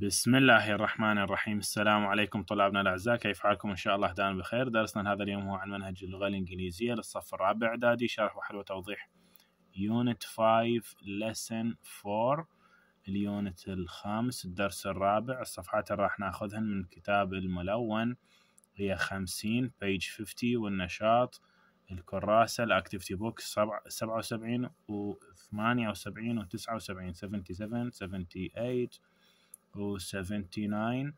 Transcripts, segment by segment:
بسم الله الرحمن الرحيم السلام عليكم طلابنا الأعزاء كيف حالكم إن شاء الله دائما بخير درسنا هذا اليوم هو عن منهج اللغة الإنجليزية للصف الرابع إعدادي شرح وحل وتوضيح يونت 5 lesson 4 اليونت الخامس الدرس الرابع الصفحات اللي راح ناخذهن من كتاب الملون هي 50 page 50 والنشاط الكراسة الأكتيفيتي بوك 77 و 78 و 79 77 78 هو 79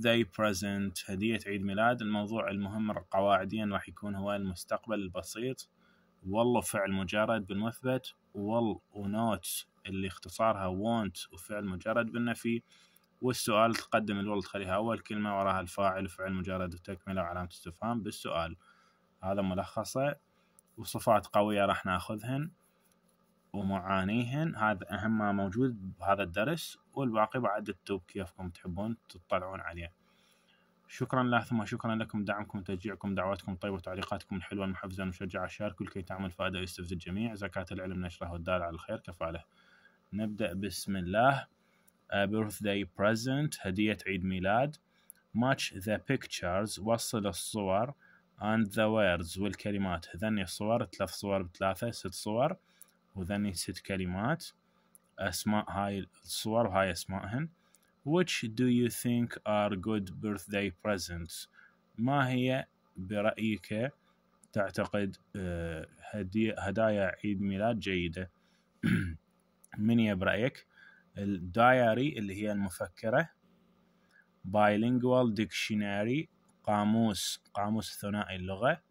داي بريزنت هدية عيد ميلاد الموضوع المهم قواعديا راح يكون هو المستقبل البسيط والله فعل مجرد بالمثبت وال ونوت اللي اختصارها وونت وفعل مجرد بالنفي والسؤال تقدم الول تخليها أول كلمة وراها الفاعل وفعل مجرد وتكملة وعلامة استفهام بالسؤال هذا ملخصه وصفات قوية راح ناخذهن ومعانيهن هذا أهم ما موجود بهذا الدرس والباقي بعد التوب كيفكم تحبون تطلعون عليه شكرا لا ثم شكرا لكم دعمكم وتشجيعكم دعواتكم الطيبة وتعليقاتكم الحلوة المحفزة المشجعة الشاركوا لكي تعمل فائدة ويستفز الجميع زكاة العلم نشره والدال على الخير كفاله نبدأ بسم الله birthday present هدية عيد ميلاد match the pictures وصل الصور and the words والكلمات ذني الصور ثلاث صور بثلاثة ست صور وذني ست كلمات اسماء هاي الصور وهاي اسمائهن which do you think are good birthday presents ما هي برأيك تعتقد آه، هدايا عيد ميلاد جيدة من هي برأيك الدايري اللي هي المفكرة bilingual dictionary قاموس قاموس ثنائي اللغة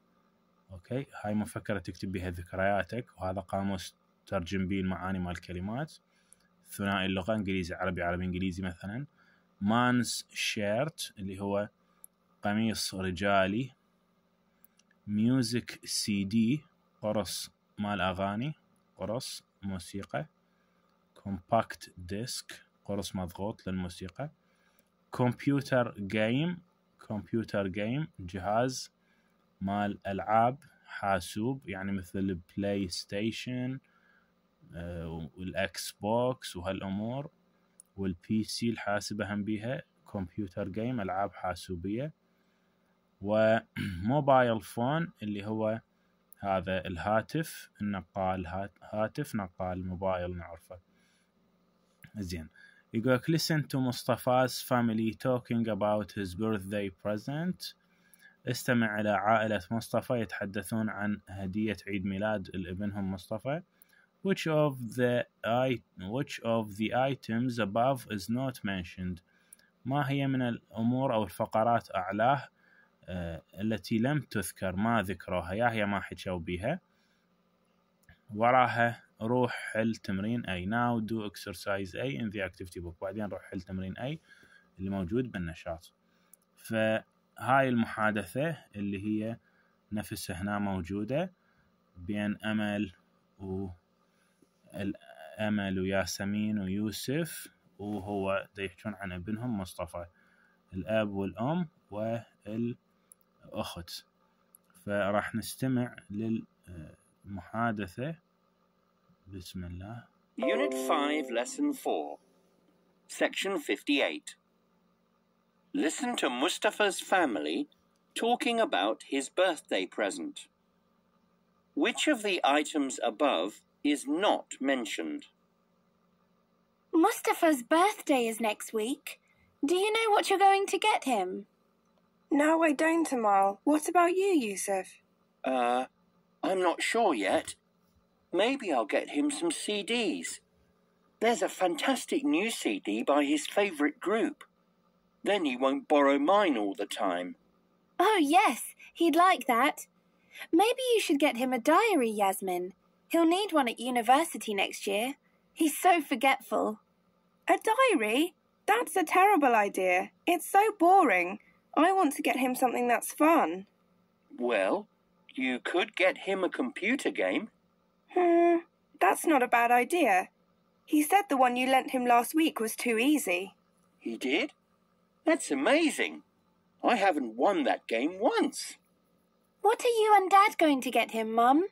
اوكي هاي مفكرة تكتب بها ذكرياتك وهذا قاموس ترجم بيه المعاني مال الكلمات ثنائي اللغة انجليزي عربي عربي انجليزي مثلا مانس شيرت اللي هو قميص رجالي ميوزك سي دي قرص مال اغاني قرص موسيقى كومباكت ديسك قرص مضغوط للموسيقى كمبيوتر جيم كمبيوتر جيم جهاز مال العاب حاسوب يعني مثل بلاي ستيشن آه، والاكس بوكس وهالامور والبي سي الحاسبه هم بيها كمبيوتر جيم العاب حاسوبيه وموبايل فون اللي هو هذا الهاتف النقال هاتف نقال موبايل نعرفه زين يقولك listen to مصطفى's family talking about his birthday present استمع إلى عائلة مصطفى يتحدثون عن هدية عيد ميلاد لابنهم مصطفى Which of the which of the items above is not mentioned ما هي من الأمور أو الفقرات أعلاه آه، التي لم تذكر ما ذكروها يا هي ما حكوا بيها وراها روح حل تمرين أي now do exercise A in the activity book بعدين روح حل تمرين أي اللي موجود بالنشاط فهاي المحادثة اللي هي نفسها هنا موجودة بين أمل و الأمل وياسمين ويوسف وهو يحكون عن ابنهم مصطفى الأب والأم والأخت فراح نستمع للمحادثة بسم الله Unit 5 Lesson 4 Section 58 Listen to Mustafa's family talking about his birthday present. Which of the items above is not mentioned. Mustafa's birthday is next week. Do you know what you're going to get him? No, I don't, Amal. What about you, Yusuf? Uh, I'm not sure yet. Maybe I'll get him some CDs. There's a fantastic new CD by his favourite group. Then he won't borrow mine all the time. Oh, yes, he'd like that. Maybe you should get him a diary, Yasmin. He'll need one at university next year. He's so forgetful. A diary? That's a terrible idea. It's so boring. I want to get him something that's fun. Well, you could get him a computer game. Hmm, that's not a bad idea. He said the one you lent him last week was too easy. He did? That's amazing. I haven't won that game once. What are you and Dad going to get him, Mum?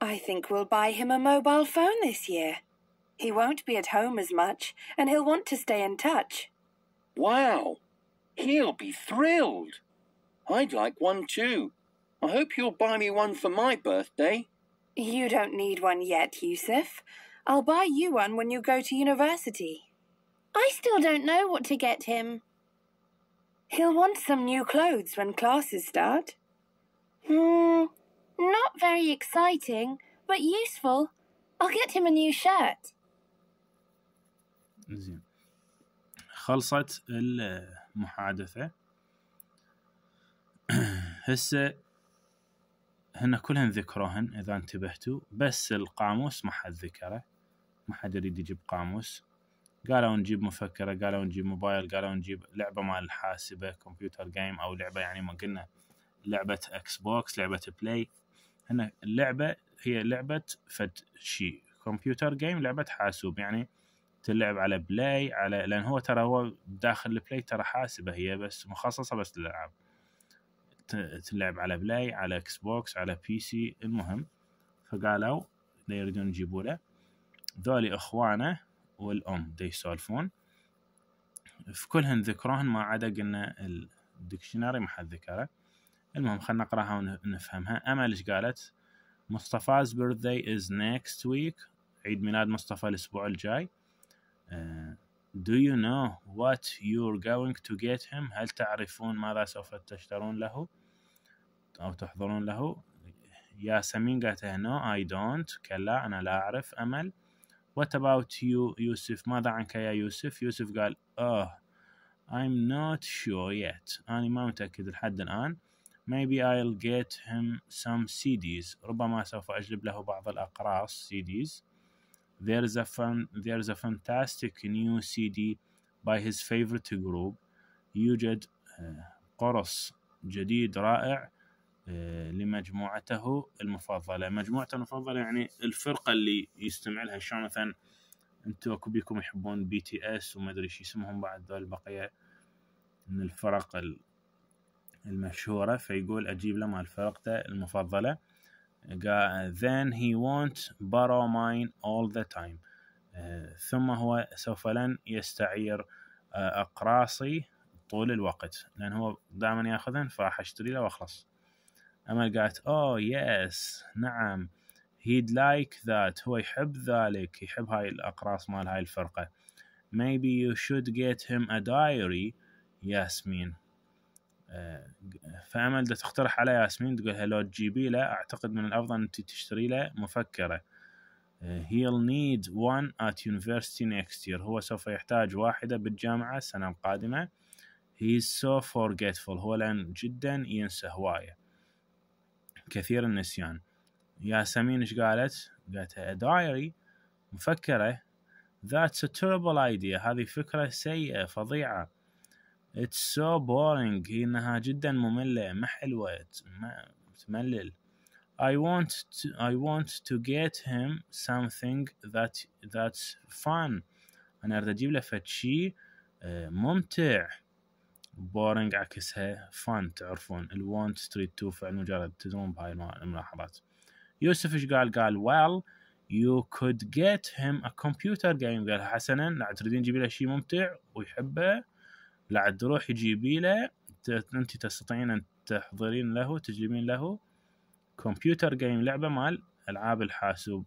I think we'll buy him a mobile phone this year. He won't be at home as much, and he'll want to stay in touch. Wow! He'll be thrilled! I'd like one too. I hope you'll buy me one for my birthday. You don't need one yet, Yusuf. I'll buy you one when you go to university. I still don't know what to get him. He'll want some new clothes when classes start. Hmm, Not very exciting, but useful. I'll get him a new shirt. زين خلصت المحادثة هسه هن كلهن ذكروهن إذا انتبهتوا بس القاموس ما حد ذكره ما حد يريد يجيب قاموس قالوا نجيب مفكرة قالوا نجيب موبايل قالوا نجيب لعبة مال الحاسبة كمبيوتر جيم أو لعبة يعني ما قلنا لعبة اكس بوكس لعبة بلاي ان اللعبه هي لعبه فد شيء كمبيوتر جيم لعبه حاسوب يعني تلعب على بلاي على لان هو ترى هو داخل البلاي ترى حاسبه هي بس مخصصه بس للالعاب تلعب على بلاي على اكس بوكس على بي سي المهم فقالوا يريدون يجيبوا له ذولي اخوانه والام دي يسولفون في كلهن ذكروهن ما عدا قلنا الدكشنري ما حد ذكره المهم خلنا نقراها ونفهمها امل ايش قالت مصطفى's birthday is next week عيد ميلاد مصطفى الاسبوع الجاي آه، do you know what you're going to get him هل تعرفون ماذا سوف تشترون له او تحضرون له ياسمين قالت no I don't كلا انا لا اعرف امل what about you يوسف ماذا عنك يا يوسف يوسف قال oh, I'm not sure yet أنا ما متأكد لحد الآن maybe I'll get him some CDs ربما سوف أجلب له بعض الأقراص CDs there's a fun there's a fantastic new CD by his favorite group يوجد آه، قرص جديد رائع آه، لمجموعته المفضلة مجموعته المفضلة يعني الفرقة اللي يستمع لها شلون مثلا انتو اكو بيكم يحبون بي تي اس وما ادري ايش اسمهم بعد ذول البقية من الفرق المشهورة فيقول أجيب له مال فرقته المفضلة then he won't borrow mine all the time آه، ثم هو سوف لن يستعير آه، أقراصي طول الوقت لأن هو دائما يأخذن فراح أشتري له وأخلص أما قالت أوه oh, يس نعم he'd like that هو يحب ذلك يحب هاي الأقراص مال هاي الفرقة maybe you should get him a diary ياسمين آه، فامل ده تقترح على ياسمين تقولها لو تجيبي له اعتقد من الافضل انت تشتري له مفكره آه، he'll need one at university next year هو سوف يحتاج واحدة بالجامعة السنة القادمة he's so forgetful هو لان جدا ينسى هواية كثير النسيان ياسمين ايش قالت؟ قالت a diary مفكرة that's a terrible idea هذه فكرة سيئة فظيعة It's so boring إنها جدا مملة ما حلوة تملل I want to I want to get him something that that's fun أنا أريد أجيب له شيء آه، ممتع boring عكسها fun تعرفون ال want تريد to فعل مجرد تدرون بهاي الملاحظات يوسف ايش قال قال well you could get him a computer game قال حسنا تريدين تجيبي له شيء ممتع ويحبه لا عاد روحي جيبي له انت تستطيعين ان تحضرين له تجيبين له كمبيوتر جيم لعبه مال العاب الحاسوب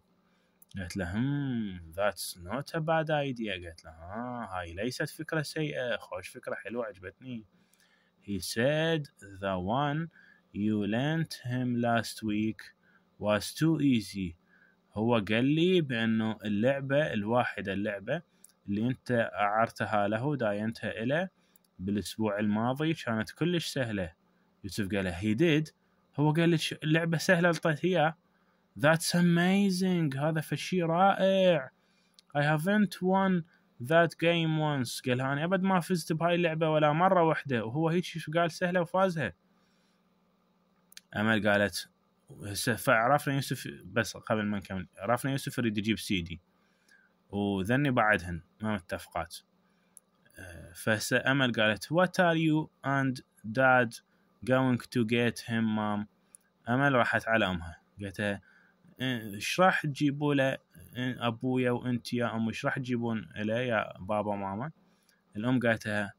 قلت له هم ذاتس نوت ا باد ايديا قلت له آه هاي ليست فكره سيئه خوش فكره حلوه عجبتني he said the one you lent him last week was too easy هو قال لي بانه اللعبه الواحده اللعبه اللي انت اعرتها له داينتها اله بالاسبوع الماضي كانت كلش سهله يوسف قال هي ديد هو قال لي اللعبه سهله اعطيت اياه ذاتس اميزنج هذا فشي رائع اي هافنت وان ذات جيم وانس قال انا ابد ما فزت بهاي اللعبه ولا مره واحده وهو هيك قال سهله وفازها امل قالت هسه فعرفنا يوسف بس قبل ما نكمل عرفنا يوسف يريد يجيب سيدي وذني بعدهن ما متفقات فهسه امل قالت وات ار يو and dad going to get him mom امل راحت على امها قالت ايش راح تجيبوا له ابويا وانت يا ام ايش راح تجيبون له يا بابا ماما الام قالت لها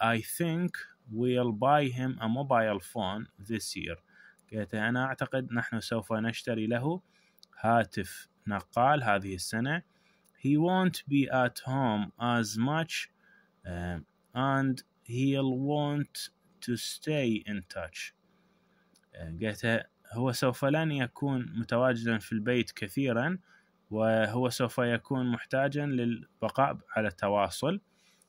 I think we'll buy him a mobile phone this year قالت انا اعتقد نحن سوف نشتري له هاتف نقال هذه السنه he won't be at home as much um, and he'll want to stay in touch uh, قالت هو سوف لن يكون متواجدا في البيت كثيرا وهو سوف يكون محتاجا للبقاء على التواصل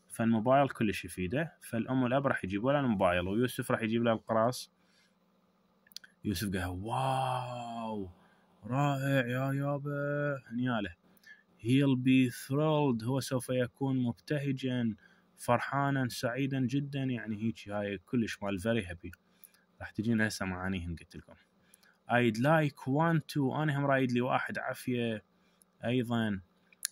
فالموبايل كلش يفيده فالأم والأب راح يجيبوا له الموبايل ويوسف راح يجيب له القراص يوسف قال واو رائع يا يابا هنياله he'll be thrilled هو سوف يكون مبتهجا فرحانا سعيدا جدا يعني هيك هاي كلش مال فيري هابي راح تجينا هسه معانيهن قلت لكم I'd like one to انا هم رايد لي واحد عافيه ايضا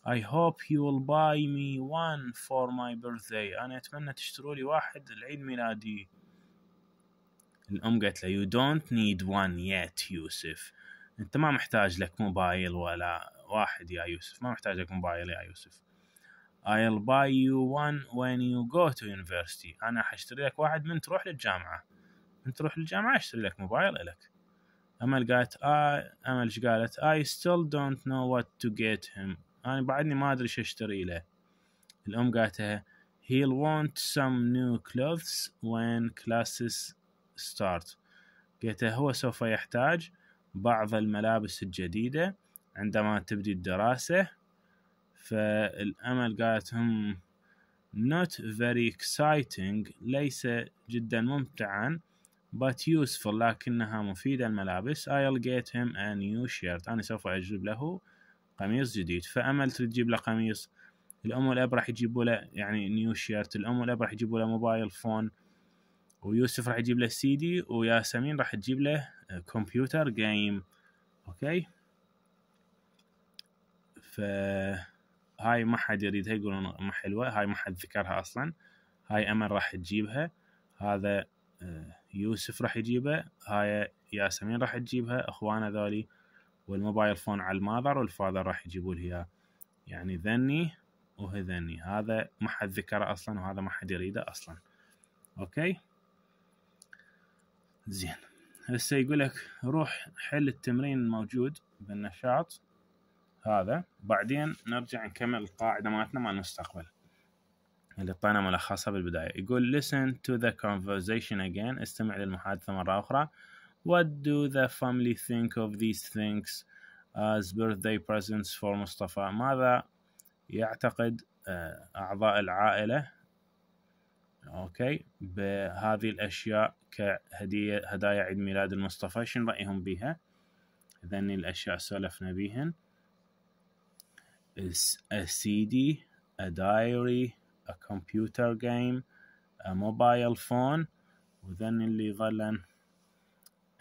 I hope you will buy me one for my birthday انا اتمنى تشتروا لي واحد العيد ميلادي الام قالت له you don't need one yet يوسف انت ما محتاج لك موبايل ولا واحد يا يوسف ما محتاج لك موبايل يا يوسف I'll buy you one when you go to university انا حاشتري لك واحد من تروح للجامعه من تروح للجامعه اشتري لك موبايل الك امل قالت I آه، امل ايش قالت I still don't know what to get him انا بعدني ما ادري ايش اشتري له الام قالتها he'll want some new clothes when classes start قالتها هو سوف يحتاج بعض الملابس الجديدة عندما تبدي الدراسة فالامل قالت هم not very exciting ليس جدا ممتعا but useful لكنها مفيدة الملابس I'll get him a new shirt أنا سوف أجيب له قميص جديد فأمل تجيب له قميص الأم والأب راح يجيبوا له يعني نيو شيرت الأم والأب راح يجيبوا له موبايل فون ويوسف راح يجيب له سي دي وياسمين راح تجيب له كمبيوتر جيم أوكي ف هاي ما حد يريدها يقولون ما حلوه هاي ما حد ذكرها اصلا هاي امل راح تجيبها هذا آه، يوسف راح يجيبها هاي ياسمين راح تجيبها اخوانا ذولي والموبايل فون على الماذر والفاذر راح يجيبوا لي اياه يعني ذني وهذني هذا ما حد ذكره اصلا وهذا ما حد يريده اصلا اوكي زين هسه يقولك روح حل التمرين الموجود بالنشاط هذا بعدين نرجع نكمل القاعدة مالتنا مال المستقبل اللي اعطينا ملخصها بالبداية يقول listen to the conversation again استمع للمحادثة مرة أخرى what do the family think of these things as birthday presents for مصطفى ماذا يعتقد آه، أعضاء العائلة أوكي بهذه الأشياء كهدية هدايا عيد ميلاد المصطفى شنو رأيهم بها ذني الأشياء سولفنا بيهن is a CD, a diary, a computer game, a mobile phone وذن اللي ظلن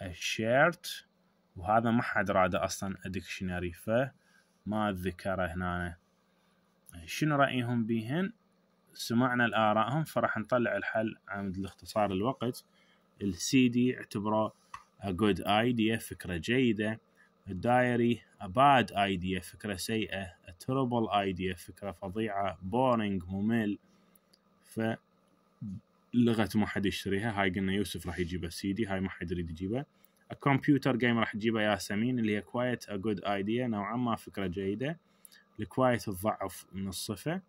a shirt وهذا ما حد راده اصلا ديكشنري فما اتذكره هنا شنو رايهم بيهن سمعنا لارائهم فراح نطلع الحل عند الاختصار الوقت السي دي اعتبره a good idea فكره جيده الدايري اباد ايديا فكره سيئه تربل ايديا فكره فظيعه بورينج ممل ف لغه ما حد يشتريها هاي قلنا يوسف راح يجيبها سيدي هاي ما حد يريد يجيبها الكمبيوتر جيم راح تجيبها ياسمين اللي هي كوايت ا جود ايديا نوعا ما فكره جيده الكوايت تضعف من الصفه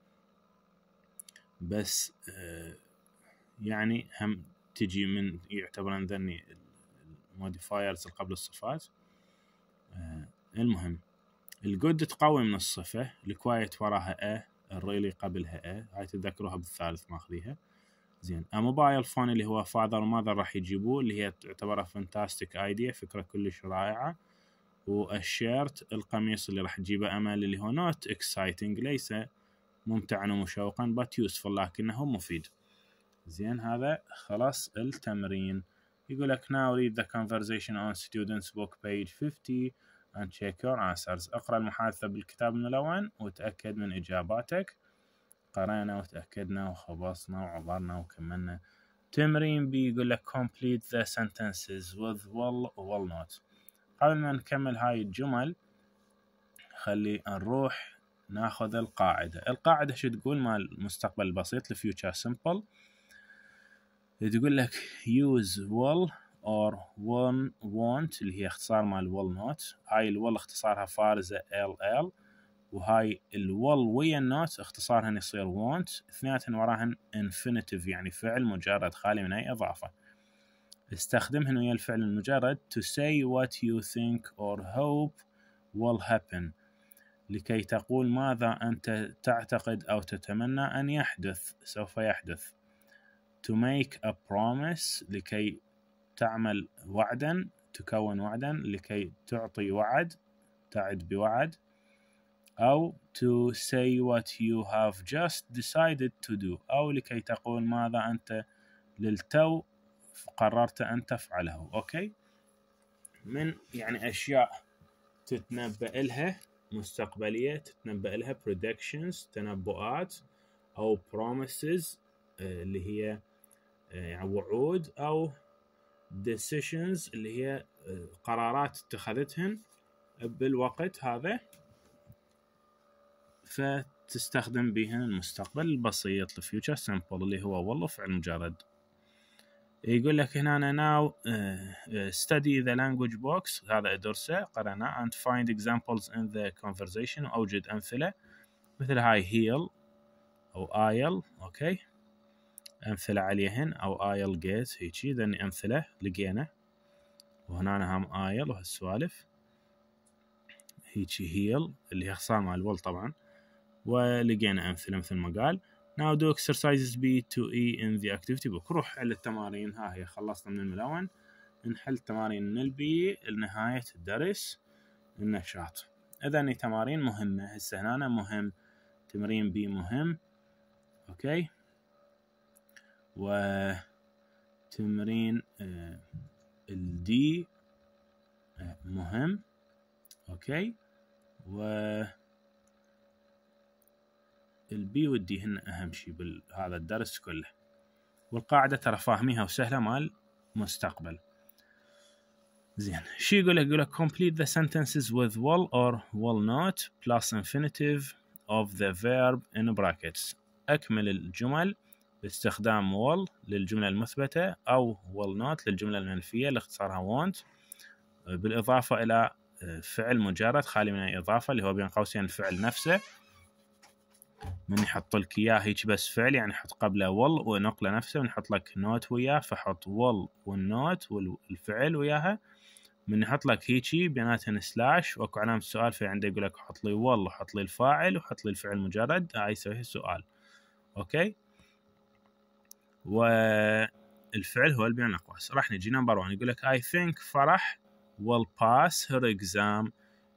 بس آه، يعني هم تجي من يعتبر ذني الموديفايرز قبل الصفات آه، المهم الجود تقوي من الصفة الكوايت وراها ا الريلي قبلها ا هاي تتذكروها بالثالث ماخذيها زين موبايل فون اللي هو فاذر وماذر راح يجيبوه اللي هي تعتبرها فانتاستيك ايديا فكرة كلش رائعة والشيرت القميص اللي راح تجيبه امل اللي هو نوت اكسايتنج ليس ممتعا ومشوقا بات يوسفل لكنه مفيد زين هذا خلاص التمرين يقول لك now read the conversation on students book page 50 and check your answers اقرأ المحادثة بالكتاب الملون وتأكد من إجاباتك قرأنا وتأكدنا وخبصنا وعبرنا وكملنا تمرين بي يقول لك complete the sentences with will will not قبل ما نكمل هاي الجمل خلي نروح ناخذ القاعدة القاعدة شو تقول مال المستقبل البسيط future simple تقول لك use will اور want اللي هي اختصار مال will not هاي الول اختصارها فارزه ال ال وهاي الول ويا النوت اختصارهن يصير won't اثنيناتهن وراهن infinitive يعني فعل مجرد خالي من اي اضافه استخدمهن ويا الفعل المجرد to say what you think or hope will happen لكي تقول ماذا أنت تعتقد أو تتمنى أن يحدث سوف يحدث to make a promise لكي تعمل وعدا تكون وعدا لكي تعطي وعد تعد بوعد أو to say what you have just decided to do أو لكي تقول ماذا أنت للتو قررت أن تفعله أوكي من يعني أشياء تتنبأ لها مستقبلية تتنبأ لها predictions تنبؤات أو promises آه، اللي هي آه، يعني وعود أو decisions اللي هي آه، قرارات اتخذتهن بالوقت هذا فتستخدم بهن المستقبل البسيط future simple اللي هو والله فعل مجرد يقول لك هنا now آه، آه، study the language box هذا ادرسه قرأنا and find examples in the conversation أوجد أمثلة مثل هاي heal أو aisle أوكي okay. أمثلة عليهن أو آيل جيز هيجي ذن أمثلة لقينا وهنا هم آيل وهالسوالف هيجي هيل اللي هي خصام مال ول طبعا ولقينا أمثلة مثل ما قال Now do exercises B to E in the activity book روح على التمارين ها هي خلصنا من الملون نحل تمارين من البي لنهاية الدرس النشاط إذا تمارين مهمة هسه هنا مهم تمرين بي مهم أوكي وتمرين آه، الدي آه، مهم اوكي و البي والدي هن اهم شيء بهذا الدرس كله والقاعدة ترى فاهميها وسهلة مال مستقبل زين شو يقول لك يقول لك complete the sentences with will or will not plus infinitive of the verb in brackets أكمل الجمل باستخدام will للجملة المثبتة أو will not للجملة المنفية اللي اختصارها won't آه، بالإضافة إلى آه، فعل مجرد خالي من أي إضافة اللي هو بين قوسين الفعل نفسه من يحط لك إياه هيك بس فعل يعني حط قبله will ونقله نفسه ونحط لك نوت وياه فحط will والنوت والفعل وياها من يحط لك هيجي بيناتهم سلاش واكو علامة سؤال في عنده يقول لك حط لي والله حط لي الفاعل وحط لي الفعل مجرد هاي يسوي السؤال اوكي والفعل هو البناء الأقواس راح نجي نمبر 1 يقول لك I think فرح will pass her exam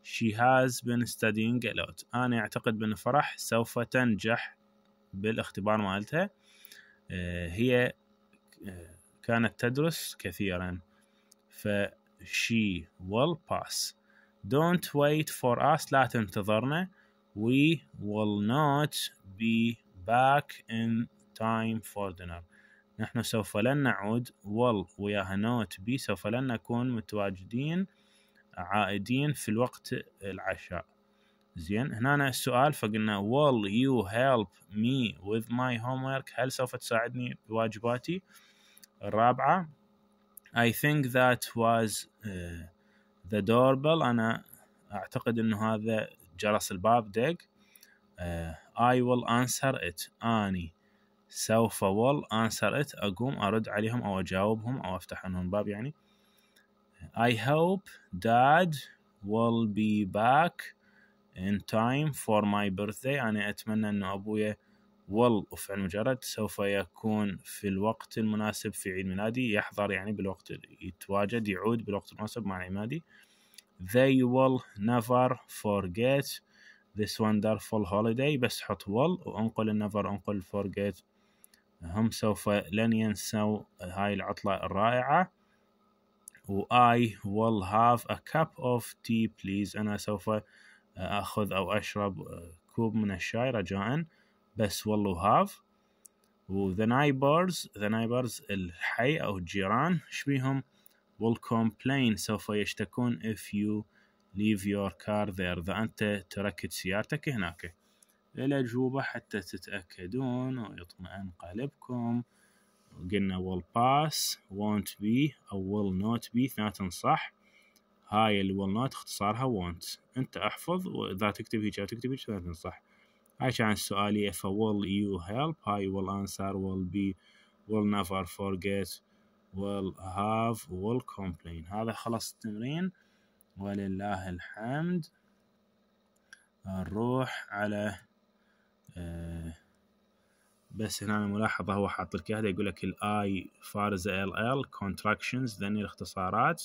she has been studying a lot أنا أعتقد بأن فرح سوف تنجح بالاختبار مالتها آه، هي آه، كانت تدرس كثيرا ف she will pass don't wait for us لا تنتظرنا we will not be back in time for dinner نحن سوف لن نعود وال ويا هنوت بي سوف لن نكون متواجدين عائدين في الوقت العشاء زين هنا السؤال فقلنا will you help me with my homework هل سوف تساعدني بواجباتي الرابعة I think that was uh, the doorbell أنا أعتقد أنه هذا جرس الباب دق uh, I will answer it أني سوف ول انسر ات أقوم أرد عليهم أو أجاوبهم أو أفتح عنهم باب يعني I hope dad will be back in time for my birthday أنا أتمنى ان أبويا will وفعل مجرد سوف يكون في الوقت المناسب في عيد ميلادي يحضر يعني بالوقت يتواجد يعود بالوقت المناسب مع عيد ميلادي they will never forget this wonderful holiday بس حط will وانقل النفر انقل forget هم سوف لن ينسوا هاي العطلة الرائعة و I will have a cup of tea please أنا سوف أخذ أو أشرب كوب من الشاي رجاء بس والله have و the neighbors the neighbors الحي أو الجيران شبيهم will complain سوف يشتكون if you leave your car there إذا أنت تركت سيارتك هناك للأجوبة حتى تتأكدون ويطمئن قلبكم قلنا will pass won't be أو will not be ثنتين صح هاي ال will not اختصارها won't أنت احفظ وإذا تكتب هيك أو تكتب هيك ثنتين صح هاي كان سؤالي if will you help هاي will answer will be will never forget will have will complain هذا خلص التمرين ولله الحمد نروح على آه، بس هنا ملاحظة هو حاط لك اياها يقول لك الاي فارزة ال ال كونتراكشنز ذني الاختصارات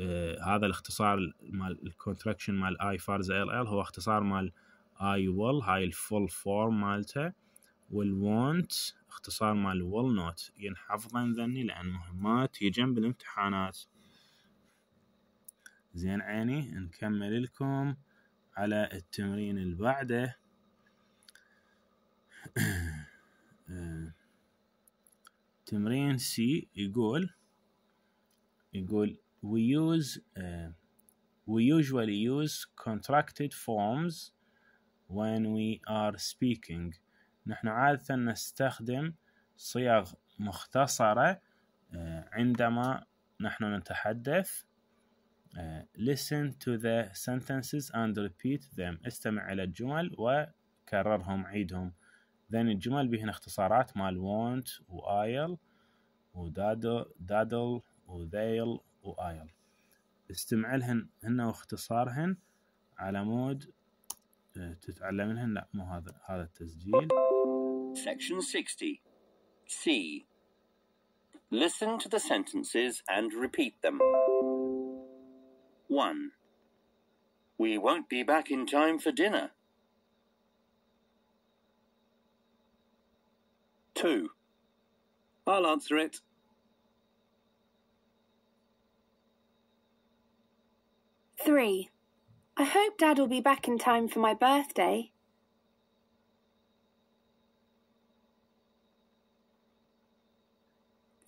آه، هذا الاختصار مال الكونتراكشن مال اي فارز ال ال هو اختصار مال اي ول هاي الفول فورم مالته والوانت اختصار مال ول نوت ينحفظن ذني لان مهمات هي جنب الامتحانات زين عيني نكمل لكم على التمرين اللي بعده تمرين سي يقول يقول we use uh, we usually use contracted forms when we are speaking نحن عادة نستخدم صيغ مختصرة عندما نحن نتحدث listen to the sentences and repeat them استمع إلى الجمل وكررهم عيدهم ذن الجمل بهن اختصارات مال وونت وايل ودادل وذيل وايل استمع لهن هن واختصارهن على مود آه، تتعلم منهن لا مو هذا هذا التسجيل section 60 C Listen to the sentences and repeat them 1 We won't be back in time for dinner Two. I'll answer it. Three. I hope Dad will be back in time for my birthday.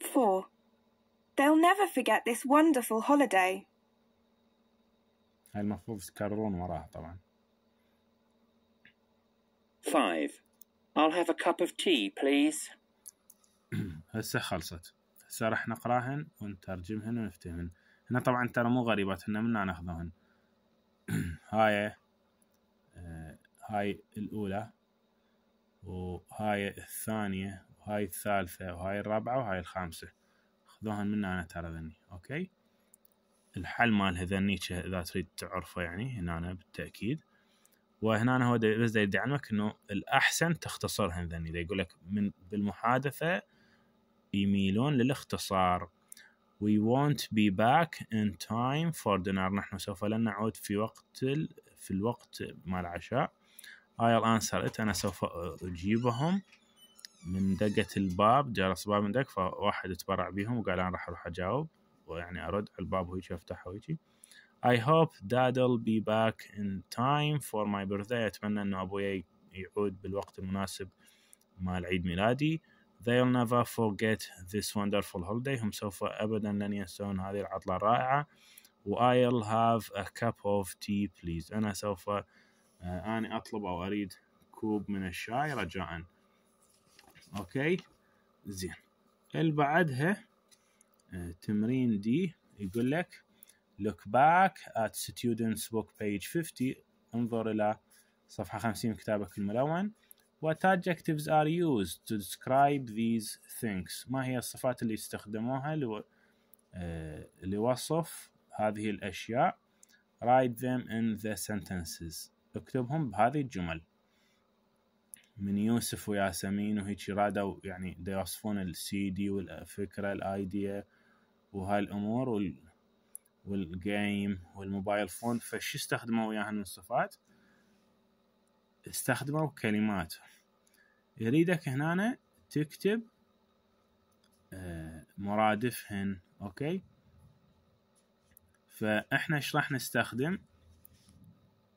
Four. They'll never forget this wonderful holiday. Five. I'll have a cup of tea, please. هسه خلصت هسه راح نقراهن ونترجمهن ونفتهمهن هنا طبعا ترى مو غريبات هنا من ناخذهن هاي آه، هاي الأولى وهاي الثانية وهاي الثالثة وهاي الرابعة وهاي الخامسة خذوهن من أنا ترى ذني أوكي الحل مال هذنيك إذا تريد تعرفه يعني هنا أنا بالتأكيد وهنا أنا هو بس يدعي يدعمك انه الاحسن تختصرها ذني يقول لك من بالمحادثه يميلون للاختصار we won't be back in time for dinner نحن سوف لن نعود في وقت ال... في الوقت مال العشاء I'll answer it أنا سوف أجيبهم من دقة الباب جرس باب من دق فواحد تبرع بيهم وقال أنا راح أروح أجاوب ويعني أرد على الباب وهيجي أفتحه وهيجي I hope dad'll be back in time for my birthday أتمنى أن أبوي يعود بالوقت المناسب مال عيد ميلادي They'll never forget this wonderful holiday هم سوف أبدا لن ينسون هذه العطلة الرائعة و I'll have a cup of tea please أنا سوف آه، أنا أطلب أو أريد كوب من الشاي رجاء أوكي زين البعدها بعدها آه، تمرين دي يقول لك look back at students book page 50 انظر إلى صفحة 50 كتابك الملون What adjectives are used to describe these things ما هي الصفات اللي استخدموها لو... آه، لوصف هذه الأشياء write them in the sentences اكتبهم بهذه الجمل من يوسف وياسمين وهيك رادوا يعني يوصفون السي دي والفكرة الايديا وهالامور والجيم والموبايل فون فشو استخدموا وياها من الصفات استخدموا كلمات يريدك هنا تكتب آه، مرادفهن اوكي فاحنا ايش راح نستخدم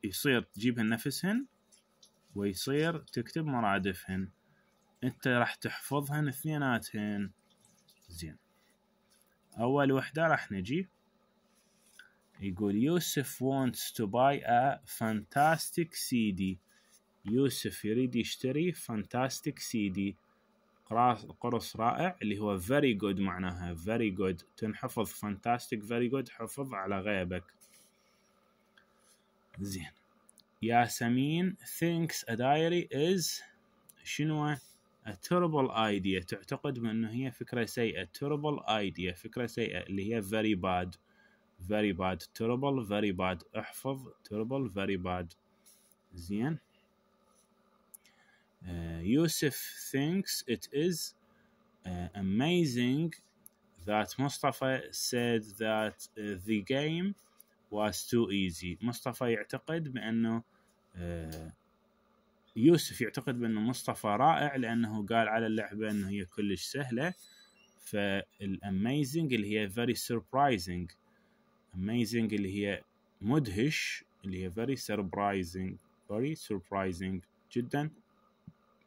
يصير تجيبهن نفسهن ويصير تكتب مرادفهن انت راح تحفظهن اثنيناتهن زين اول وحدة راح نجيب يقول يوسف wants to buy a fantastic CD يوسف يريد يشتري fantastic CD قرص رائع اللي هو very good معناها very good تنحفظ fantastic very good حفظ على غيبك زين ياسمين thinks a diary is شنو a terrible idea تعتقد بأنه هي فكرة سيئة terrible idea فكرة سيئة اللي هي very bad very bad terrible very bad احفظ terrible very bad زين uh, thinks it is uh, amazing that Mustafa said that uh, the game was too easy مصطفى يعتقد بأنه يوسف يعتقد بأنه مصطفى رائع لأنه قال على اللعبة أنه هي كلش سهلة فالأميزنج اللي هي very surprising amazing اللي هي مدهش اللي هي very surprising very surprising جدا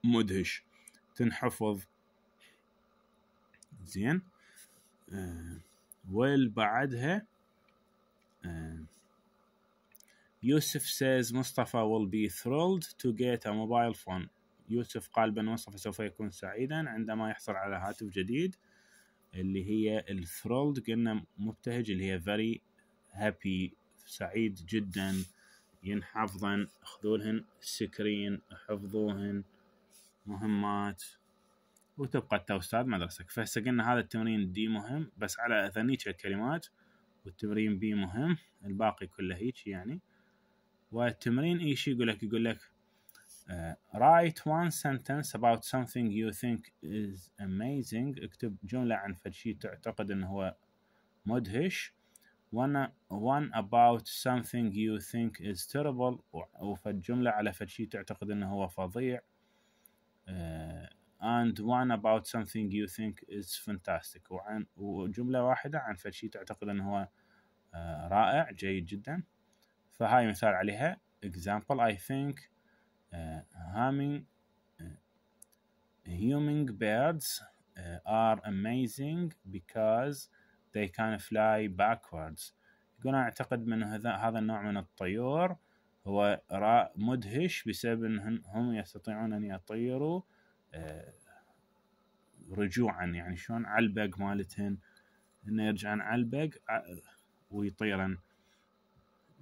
مدهش تنحفظ زين ويل آه، بعدها آه، يوسف says مصطفى will be thrilled to get a mobile phone يوسف قال بأن مصطفى سوف يكون سعيدا عندما يحصل على هاتف جديد اللي هي الثرولد قلنا مبتهج اللي هي very هابي سعيد جدا ينحفظن خذولهن سكرين حفظوهن مهمات وتبقى انت استاذ مدرسك فهسه قلنا هذا التمرين دي مهم بس على ذنيك الكلمات والتمرين بي مهم الباقي كله هيك يعني والتمرين ايش يقول لك يقول لك رايت آه، write one sentence about something you think is amazing اكتب جملة عن فد شيء تعتقد انه هو مدهش one, one about something you think is terrible وفالجملة على فشي تعتقد انه هو فظيع uh, and one about something you think is fantastic وعن وجملة واحدة عن فشي تعتقد انه هو uh, رائع جيد جدا فهاي مثال عليها example I think uh, harming uh, humming birds uh, are amazing because they can fly backwards يقول أنا أعتقد من هذا, هذا النوع من الطيور هو مدهش بسبب أنهم هم يستطيعون أن يطيروا آه، رجوعا يعني شلون على مالتهن انه يرجعن على آه، ويطيرن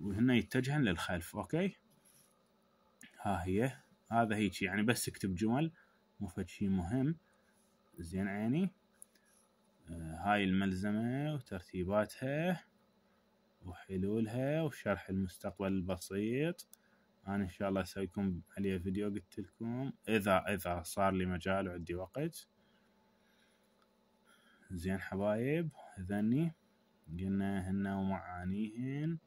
وهن يتجهن للخلف اوكي ها هي هذا هيجي يعني بس اكتب جمل مو فد شي مهم زين عيني هاي الملزمة وترتيباتها وحلولها وشرح المستقبل البسيط أنا إن شاء الله أسوي عليها عليه فيديو قلت لكم إذا إذا صار لي مجال وعندي وقت زين حبايب ذني قلنا هن ومعانيهن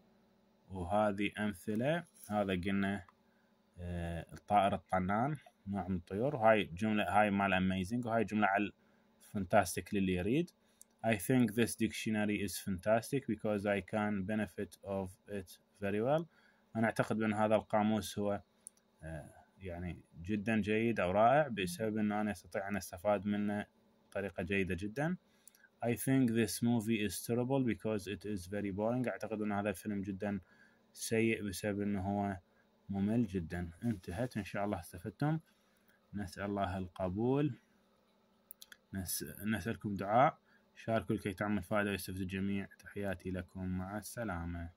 وهذه أمثلة هذا قلنا الطائر آه، الطنان نوع من الطيور وهاي جملة هاي مال أميزنج وهاي جملة على fantastic للي يريد I think this dictionary is fantastic because I can benefit of it very well أنا أعتقد بأن هذا القاموس هو آه، يعني جدا جيد أو رائع بسبب أن أنا أستطيع أن أستفاد منه بطريقة جيدة جدا I think this movie is terrible because it is very boring أعتقد أن هذا الفيلم جدا سيء بسبب أنه هو ممل جدا انتهت إن شاء الله استفدتم نسأل الله القبول نسألكم دعاء شاركوا لكي تعم الفائدة ويستفيد الجميع تحياتي لكم مع السلامة